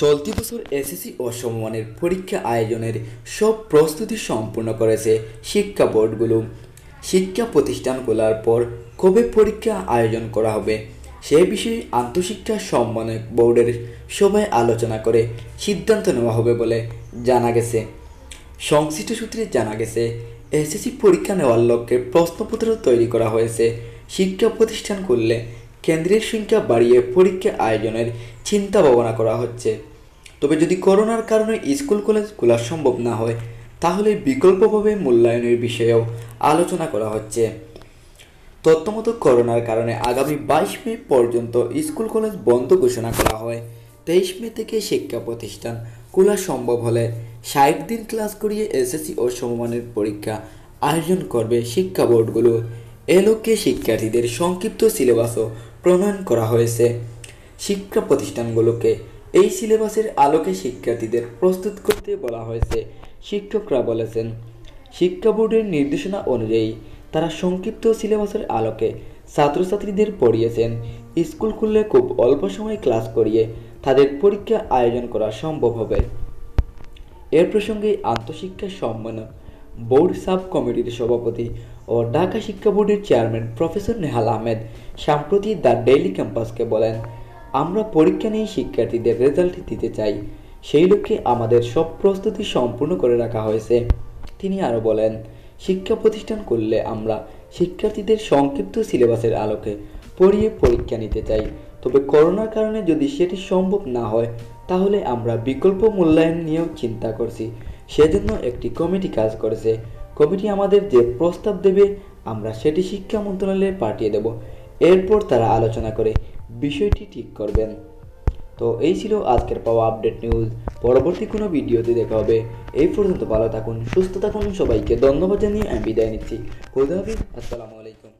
চলতি বছর এসএসসি ও সমমানের পরীক্ষা আয়োজনের সব প্রস্তুতি সম্পূর্ণ করেছে শিক্ষা বোর্ডগুলো শিক্ষা প্রতিষ্ঠান খোলার পর কবে পরীক্ষা আয়োজন করা হবে সে বিষয়ে আন্তঃশিক্ষা সম্মানক বোর্ডের সবাই আলোচনা করে সিদ্ধান্ত নেওয়া হবে বলে জানা গেছে সংশ্লিষ্ট সূত্রে জানা গেছে এসএসসি পরীক্ষা নেওয়ার লক্ষ্যে প্রশ্নপত্র তৈরি করা হয়েছে শিক্ষা প্রতিষ্ঠান করলে কেন্দ্রের সংখ্যা বাড়িয়ে পরীক্ষা আয়োজনের চিন্তা ভাবনা করা হচ্ছে তবে যদি করোনার কারণে স্কুল কলেজ খোলা সম্ভব না হয় তাহলে বিকল্পভাবে মূল্যায়নের বিষয়েও আলোচনা করা হচ্ছে তত্ত্বমত করোনার কারণে আগামী বাইশ মে পর্যন্ত স্কুল কলেজ বন্ধ ঘোষণা করা হয় তেইশ মে থেকে শিক্ষা প্রতিষ্ঠান খোলা সম্ভব হলে ষাট দিন ক্লাস করিয়ে এসএসসি ও সমমানের পরীক্ষা আয়োজন করবে শিক্ষা বোর্ডগুলো এ লক্ষ্যে শিক্ষার্থীদের সংক্ষিপ্ত সিলেবাসও প্রণয়ন করা হয়েছে শিক্ষা প্রতিষ্ঠানগুলোকে এই সিলেবাসের আলোকে শিক্ষার্থীদের প্রস্তুত করতে বলা হয়েছে শিক্ষকরা বলেছেন শিক্ষা বোর্ডের নির্দেশনা অনুযায়ী তারা সংক্ষিপ্ত সিলেবাসের আলোকে ছাত্রছাত্রীদের পড়িয়েছেন স্কুল খুললে খুব অল্প সময় ক্লাস করিয়ে তাদের পরীক্ষা আয়োজন করা সম্ভব হবে এর প্রসঙ্গে আন্তঃশিক্ষা সম্মানক বোর্ড সাব কমিটির সভাপতি ও ঢাকা শিক্ষা বোর্ডের চেয়ারম্যান প্রফেসর নেহাল আহমেদ সাম্প্রতি দ্য ডেইলি ক্যাম্পাসকে বলেন আমরা পরীক্ষা নিয়ে শিক্ষার্থীদের রেজাল্ট দিতে চাই সেই লক্ষ্যে আমাদের সব প্রস্তুতি সম্পূর্ণ করে রাখা হয়েছে তিনি আরও বলেন শিক্ষা প্রতিষ্ঠান করলে আমরা শিক্ষার্থীদের সংক্ষিপ্ত সিলেবাসের আলোকে পড়িয়ে পরীক্ষা নিতে চাই তবে করোনার কারণে যদি সেটি সম্ভব না হয় তাহলে আমরা বিকল্প মূল্যায়ন নিয়েও চিন্তা করছি সেজন্য একটি কমিটি কাজ করেছে কমিটি আমাদের যে প্রস্তাব দেবে আমরা সেটি শিক্ষা মন্ত্রণালয়ে পাঠিয়ে দেব এরপর তারা আলোচনা করে বিষয়টি ঠিক করবেন তো এই ছিল আজকের পাওয়া আপডেট নিউজ পরবর্তী কোনো ভিডিওতে দেখা হবে এই পর্যন্ত ভালো থাকুন সুস্থ থাকুন সবাইকে ধন্যবাদ জানিয়ে আমি বিদায় নিচ্ছি খুদাহাফিজ আসসালামু আলাইকুম